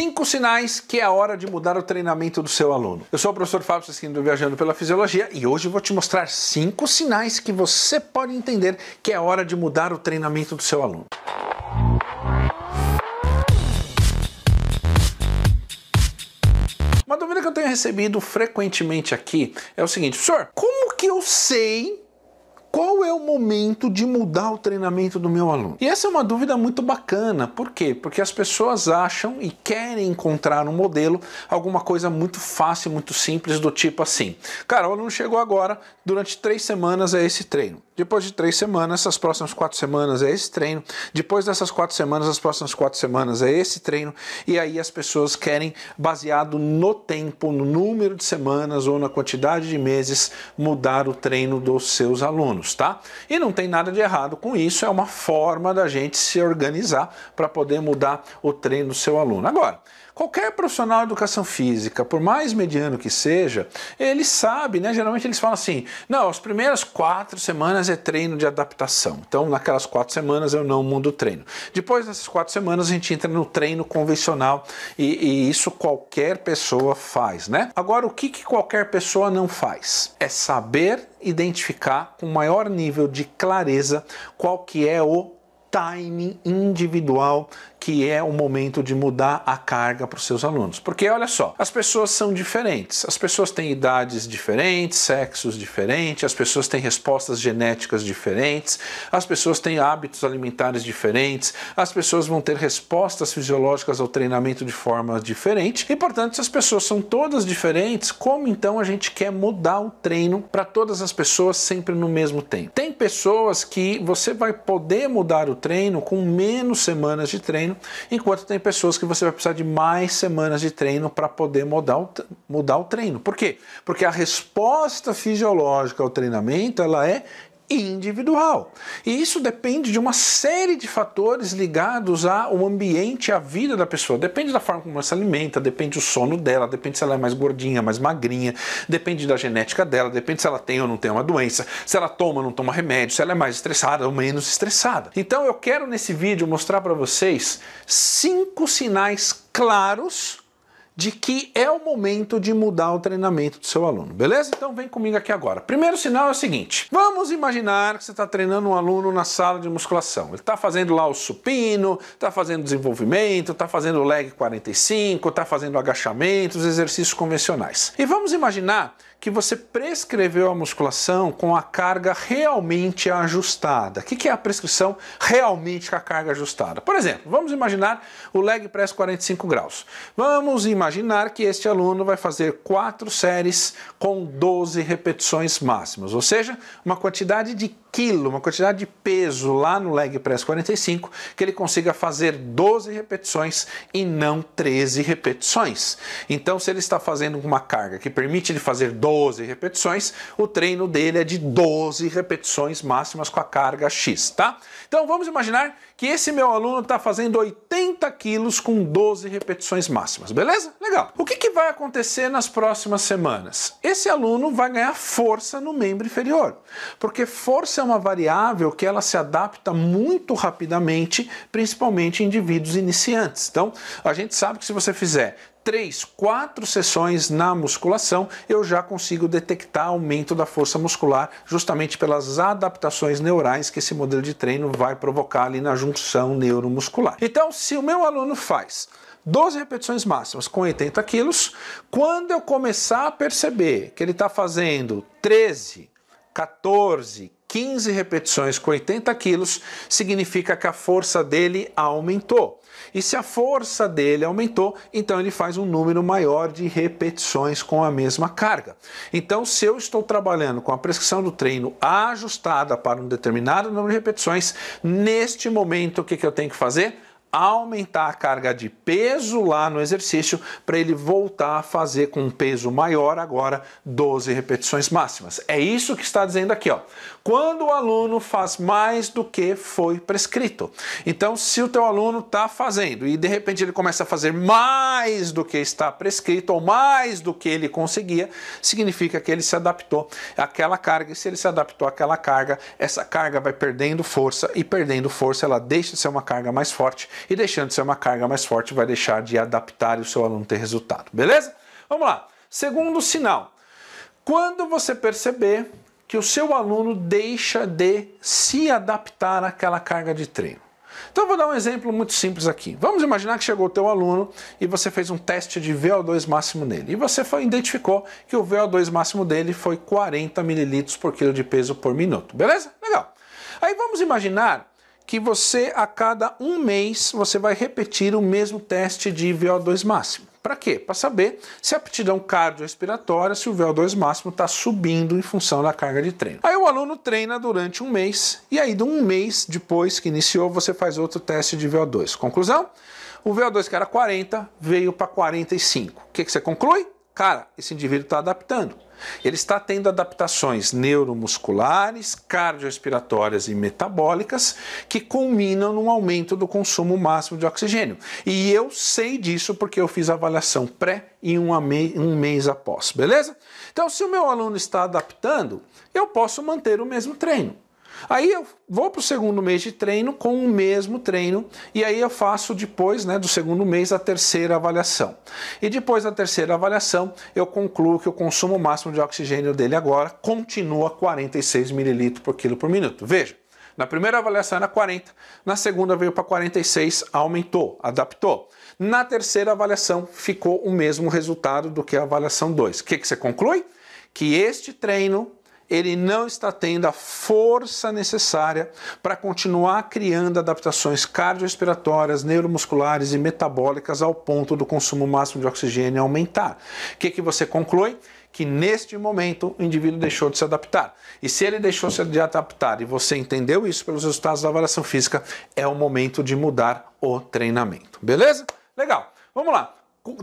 Cinco sinais que é a hora de mudar o treinamento do seu aluno. Eu sou o professor Fábio Sesquim do Viajando pela Fisiologia e hoje vou te mostrar cinco sinais que você pode entender que é hora de mudar o treinamento do seu aluno. Uma dúvida que eu tenho recebido frequentemente aqui é o seguinte, professor, como que eu sei qual é o momento de mudar o treinamento do meu aluno? E essa é uma dúvida muito bacana, por quê? Porque as pessoas acham e querem encontrar um modelo alguma coisa muito fácil, muito simples, do tipo assim: cara, o aluno chegou agora, durante três semanas é esse treino. Depois de três semanas, essas próximas quatro semanas é esse treino. Depois dessas quatro semanas, as próximas quatro semanas é esse treino. E aí as pessoas querem, baseado no tempo, no número de semanas ou na quantidade de meses, mudar o treino dos seus alunos, tá? E não tem nada de errado com isso, é uma forma da gente se organizar para poder mudar o treino do seu aluno. Agora, qualquer profissional de educação física, por mais mediano que seja, ele sabe, né? Geralmente eles falam assim: não, as primeiras quatro semanas é treino de adaptação. Então, naquelas quatro semanas eu não mudo o treino. Depois dessas quatro semanas, a gente entra no treino convencional e, e isso qualquer pessoa faz, né? Agora, o que, que qualquer pessoa não faz? É saber identificar com maior nível de clareza qual que é o timing individual que é o momento de mudar a carga para os seus alunos. Porque olha só, as pessoas são diferentes, as pessoas têm idades diferentes, sexos diferentes, as pessoas têm respostas genéticas diferentes, as pessoas têm hábitos alimentares diferentes, as pessoas vão ter respostas fisiológicas ao treinamento de forma diferente e, portanto, se as pessoas são todas diferentes, como então a gente quer mudar o treino para todas as pessoas sempre no mesmo tempo? Tem pessoas que você vai poder mudar o treino com menos semanas de treino treino, enquanto tem pessoas que você vai precisar de mais semanas de treino para poder mudar o, mudar o treino. Por quê? Porque a resposta fisiológica ao treinamento ela é individual. E isso depende de uma série de fatores ligados ao ambiente, à vida da pessoa. Depende da forma como ela se alimenta, depende do sono dela, depende se ela é mais gordinha, mais magrinha, depende da genética dela, depende se ela tem ou não tem uma doença, se ela toma ou não toma remédio, se ela é mais estressada ou menos estressada. Então eu quero nesse vídeo mostrar para vocês cinco sinais claros de que é o momento de mudar o treinamento do seu aluno, beleza? Então vem comigo aqui agora. Primeiro sinal é o seguinte: vamos imaginar que você está treinando um aluno na sala de musculação. Ele está fazendo lá o supino, está fazendo desenvolvimento, está fazendo leg 45, está fazendo agachamentos, exercícios convencionais. E vamos imaginar que você prescreveu a musculação com a carga realmente ajustada. O que é a prescrição realmente com a carga ajustada? Por exemplo, vamos imaginar o leg press 45 graus. Vamos imaginar que este aluno vai fazer quatro séries com 12 repetições máximas, ou seja, uma quantidade de quilo, uma quantidade de peso lá no leg press 45, que ele consiga fazer 12 repetições e não 13 repetições. Então, se ele está fazendo uma carga que permite ele fazer 12 repetições, o treino dele é de 12 repetições máximas com a carga X, tá? Então, vamos imaginar que esse meu aluno está fazendo 80 quilos com 12 repetições máximas, beleza? Legal. O que, que vai acontecer nas próximas semanas? Esse aluno vai ganhar força no membro inferior, porque força é uma variável que ela se adapta muito rapidamente, principalmente em indivíduos iniciantes. Então, a gente sabe que se você fizer três, quatro sessões na musculação, eu já consigo detectar aumento da força muscular justamente pelas adaptações neurais que esse modelo de treino vai provocar ali na junção neuromuscular. Então, se o meu aluno faz 12 repetições máximas com 80 quilos, quando eu começar a perceber que ele está fazendo 13, 14, 15 repetições com 80 quilos, significa que a força dele aumentou. E se a força dele aumentou, então ele faz um número maior de repetições com a mesma carga. Então, se eu estou trabalhando com a prescrição do treino ajustada para um determinado número de repetições, neste momento o que, que eu tenho que fazer? aumentar a carga de peso lá no exercício para ele voltar a fazer com um peso maior agora 12 repetições máximas. É isso que está dizendo aqui, ó. Quando o aluno faz mais do que foi prescrito. Então, se o teu aluno está fazendo e de repente ele começa a fazer mais do que está prescrito ou mais do que ele conseguia, significa que ele se adaptou àquela carga. E se ele se adaptou àquela carga, essa carga vai perdendo força e perdendo força, ela deixa de ser uma carga mais forte e deixando de ser uma carga mais forte, vai deixar de adaptar e o seu aluno ter resultado, beleza? Vamos lá. Segundo sinal, quando você perceber que o seu aluno deixa de se adaptar àquela carga de treino. Então vou dar um exemplo muito simples aqui. Vamos imaginar que chegou o teu aluno e você fez um teste de VO2 máximo nele. E você foi, identificou que o VO2 máximo dele foi 40 ml por quilo de peso por minuto. Beleza? Legal. Aí vamos imaginar que você a cada um mês você vai repetir o mesmo teste de VO2 máximo. Para quê? Para saber se a aptidão cardiorrespiratória, se o VO2 máximo está subindo em função da carga de treino. Aí o aluno treina durante um mês e aí de um mês depois que iniciou você faz outro teste de VO2. Conclusão? O VO2 que era 40 veio para 45. O que, que você conclui? Cara, esse indivíduo está adaptando. Ele está tendo adaptações neuromusculares, cardiorrespiratórias e metabólicas que culminam num aumento do consumo máximo de oxigênio. E eu sei disso porque eu fiz a avaliação pré e um, um mês após, beleza? Então, se o meu aluno está adaptando, eu posso manter o mesmo treino. Aí eu vou para o segundo mês de treino com o mesmo treino e aí eu faço depois né, do segundo mês a terceira avaliação. E depois da terceira avaliação eu concluo que o consumo máximo de oxigênio dele agora continua 46 ml por quilo por minuto. Veja, na primeira avaliação era 40, na segunda veio para 46, aumentou, adaptou. Na terceira avaliação ficou o mesmo resultado do que a avaliação 2. O que, que você conclui? Que este treino ele não está tendo a força necessária para continuar criando adaptações cardiorrespiratórias, neuromusculares e metabólicas ao ponto do consumo máximo de oxigênio aumentar. O que, que você conclui? que neste momento o indivíduo deixou de se adaptar. E se ele deixou de -se adaptar e você entendeu isso pelos resultados da avaliação física, é o momento de mudar o treinamento. Beleza? Legal. Vamos lá.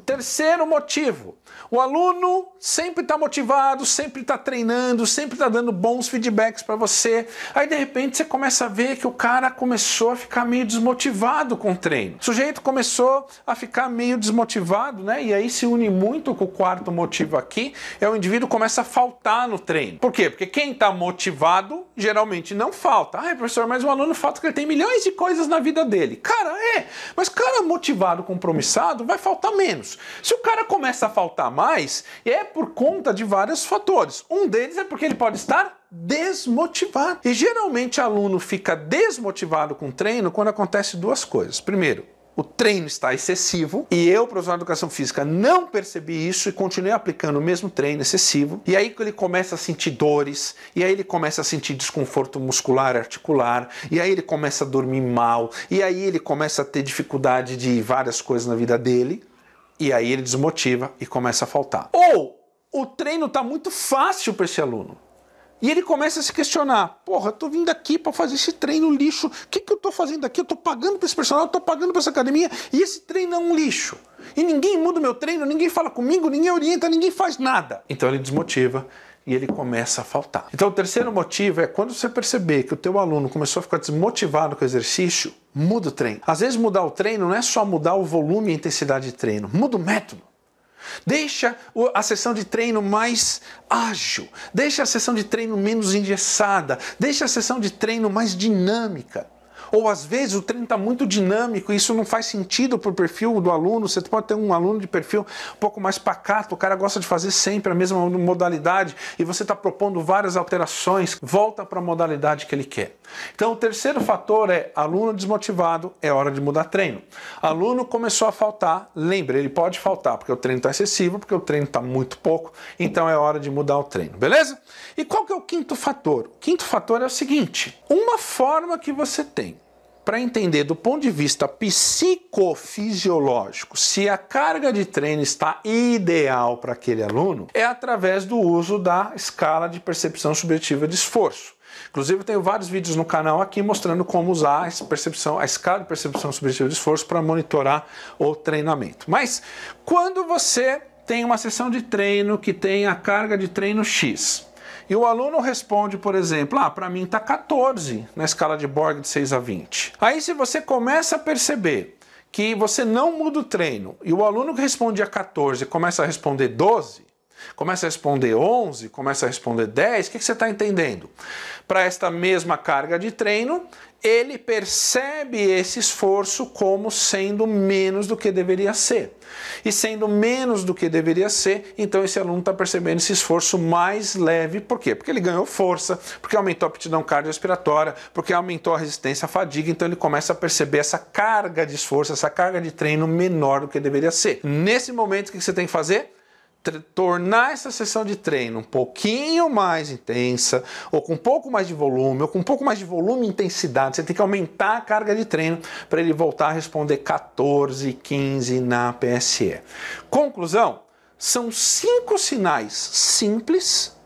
Terceiro motivo, o aluno sempre está motivado, sempre está treinando, sempre está dando bons feedbacks para você. Aí de repente você começa a ver que o cara começou a ficar meio desmotivado com o treino. O sujeito começou a ficar meio desmotivado, né? E aí se une muito com o quarto motivo aqui, é o indivíduo começa a faltar no treino. Por quê? Porque quem está motivado geralmente não falta. Ah, professor, mas o aluno falta que ele tem milhões de coisas na vida dele. Cara, é, mas cara motivado, compromissado, vai faltar menos menos. Se o cara começa a faltar mais, é por conta de vários fatores. Um deles é porque ele pode estar desmotivado. E geralmente aluno fica desmotivado com treino quando acontece duas coisas. Primeiro, o treino está excessivo e eu, profissional de educação física, não percebi isso e continuei aplicando o mesmo treino excessivo. E aí ele começa a sentir dores, e aí ele começa a sentir desconforto muscular, articular, e aí ele começa a dormir mal, e aí ele começa a ter dificuldade de várias coisas na vida dele. E aí ele desmotiva e começa a faltar. Ou o treino está muito fácil para esse aluno. E ele começa a se questionar: porra, eu tô vindo aqui para fazer esse treino lixo. O que, que eu tô fazendo aqui? Eu tô pagando para esse personal, eu tô pagando para essa academia e esse treino é um lixo. E ninguém muda o meu treino, ninguém fala comigo, ninguém orienta, ninguém faz nada. Então ele desmotiva e ele começa a faltar. Então, o terceiro motivo é quando você perceber que o teu aluno começou a ficar desmotivado com o exercício, muda o treino. Às vezes mudar o treino não é só mudar o volume e a intensidade de treino, muda o método. Deixa a sessão de treino mais ágil, deixa a sessão de treino menos engessada, deixa a sessão de treino mais dinâmica. Ou às vezes o treino está muito dinâmico, e isso não faz sentido para o perfil do aluno. Você pode ter um aluno de perfil um pouco mais pacato, o cara gosta de fazer sempre a mesma modalidade e você está propondo várias alterações, volta para a modalidade que ele quer. Então, o terceiro fator é aluno desmotivado, é hora de mudar treino. Aluno começou a faltar, lembra, ele pode faltar porque o treino está excessivo, porque o treino está muito pouco, então é hora de mudar o treino, beleza? E qual que é o quinto fator? O quinto fator é o seguinte: uma forma que você tem para entender do ponto de vista psicofisiológico se a carga de treino está ideal para aquele aluno é através do uso da escala de percepção subjetiva de esforço. Inclusive, eu tenho vários vídeos no canal aqui mostrando como usar a percepção, a escala de percepção subjetiva de esforço para monitorar o treinamento. Mas quando você tem uma sessão de treino que tem a carga de treino X, e o aluno responde, por exemplo, ah, para mim está 14 na escala de Borg de 6 a 20. Aí se você começa a perceber que você não muda o treino e o aluno que respondia 14 começa a responder 12, Começa a responder 11, começa a responder 10, o que, você está entendendo? Para esta mesma carga de treino, ele percebe esse esforço como sendo menos do que deveria ser. E sendo menos do que deveria ser, então esse aluno está percebendo esse esforço mais leve. Por quê? Porque ele ganhou força, porque aumentou a aptidão cardiorrespiratória, porque aumentou a resistência à fadiga, então ele começa a perceber essa carga de esforço, essa carga de treino menor do que deveria ser. Nesse momento, o que você tem que fazer? tornar essa sessão de treino um pouquinho mais intensa, ou com um pouco mais de volume, ou com um pouco mais de volume e intensidade, você tem que aumentar a carga de treino para ele voltar a responder 14, 15 na PSE. Conclusão: são cinco sinais simples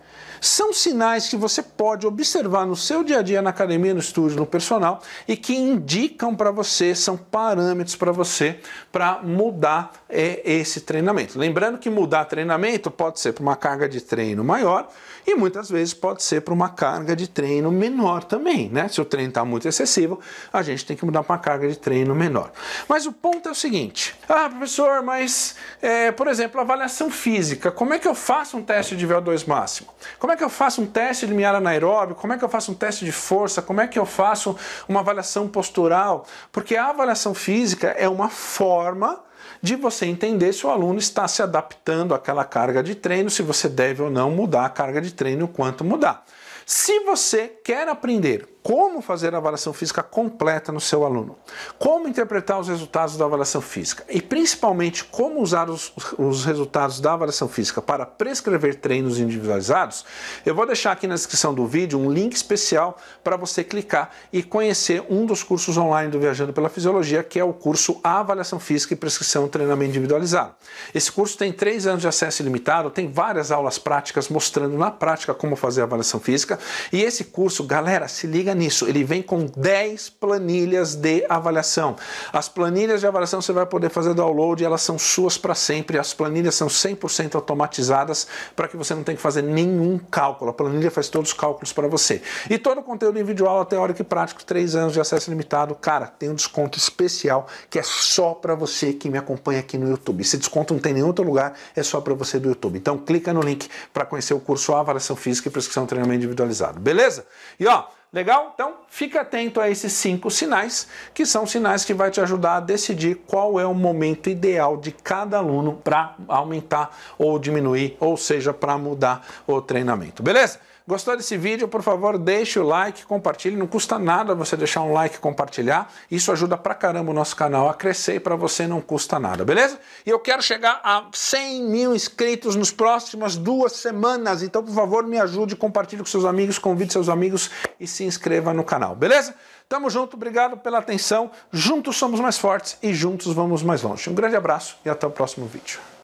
são sinais que você pode observar no seu dia a dia, na academia, no estúdio, no personal e que indicam para você, são parâmetros para você para mudar é, esse treinamento. Lembrando que mudar treinamento pode ser para uma carga de treino maior e muitas vezes pode ser para uma carga de treino menor também, né? Se o treino está muito excessivo, a gente tem que mudar para uma carga de treino menor. Mas o ponto é o seguinte: ah, professor, mas é, por exemplo, avaliação física, como é que eu faço um teste de VO2 máximo? Como é que eu faço um teste de limiar anaeróbico? Como é que eu faço um teste de força? Como é que eu faço uma avaliação postural? Porque a avaliação física é uma forma de você entender se o aluno está se adaptando àquela carga de treino, se você deve ou não mudar a carga de treino, quanto mudar. Se você quer aprender como fazer a avaliação física completa no seu aluno, como interpretar os resultados da avaliação física e principalmente como usar os, os resultados da avaliação física para prescrever treinos individualizados, eu vou deixar aqui na descrição do vídeo um link especial para você clicar e conhecer um dos cursos online do Viajando pela Fisiologia, que é o curso a Avaliação Física e Prescrição Treinamento Individualizado. Esse curso tem três anos de acesso ilimitado, tem várias aulas práticas mostrando na prática como fazer a avaliação física e esse curso, galera, se liga liga nisso, ele vem com 10 planilhas de avaliação. As planilhas de avaliação você vai poder fazer download, elas são suas para sempre. As planilhas são 100% automatizadas para que você não tenha que fazer nenhum cálculo. A planilha faz todos os cálculos para você. E todo o conteúdo individual teórico e prático, 3 anos de acesso limitado, cara, tem um desconto especial que é só para você que me acompanha aqui no YouTube. Esse desconto não tem em nenhum outro lugar, é só para você do YouTube. Então clica no link para conhecer o curso Avaliação Física e Prescrição de Treinamento Individualizado. Beleza? E ó, Legal? Então, fica atento a esses cinco sinais, que são sinais que vai te ajudar a decidir qual é o momento ideal de cada aluno para aumentar ou diminuir, ou seja, para mudar o treinamento. Beleza? Gostou desse vídeo? Por favor, deixe o like, compartilhe. Não custa nada você deixar um like e compartilhar. Isso ajuda pra caramba o nosso canal a crescer e pra você não custa nada, beleza? E eu quero chegar a 100 mil inscritos nos próximas duas semanas. Então, por favor, me ajude, compartilhe com seus amigos, convide seus amigos e se inscreva no canal, beleza? Tamo junto, obrigado pela atenção. Juntos somos mais fortes e juntos vamos mais longe. Um grande abraço e até o próximo vídeo.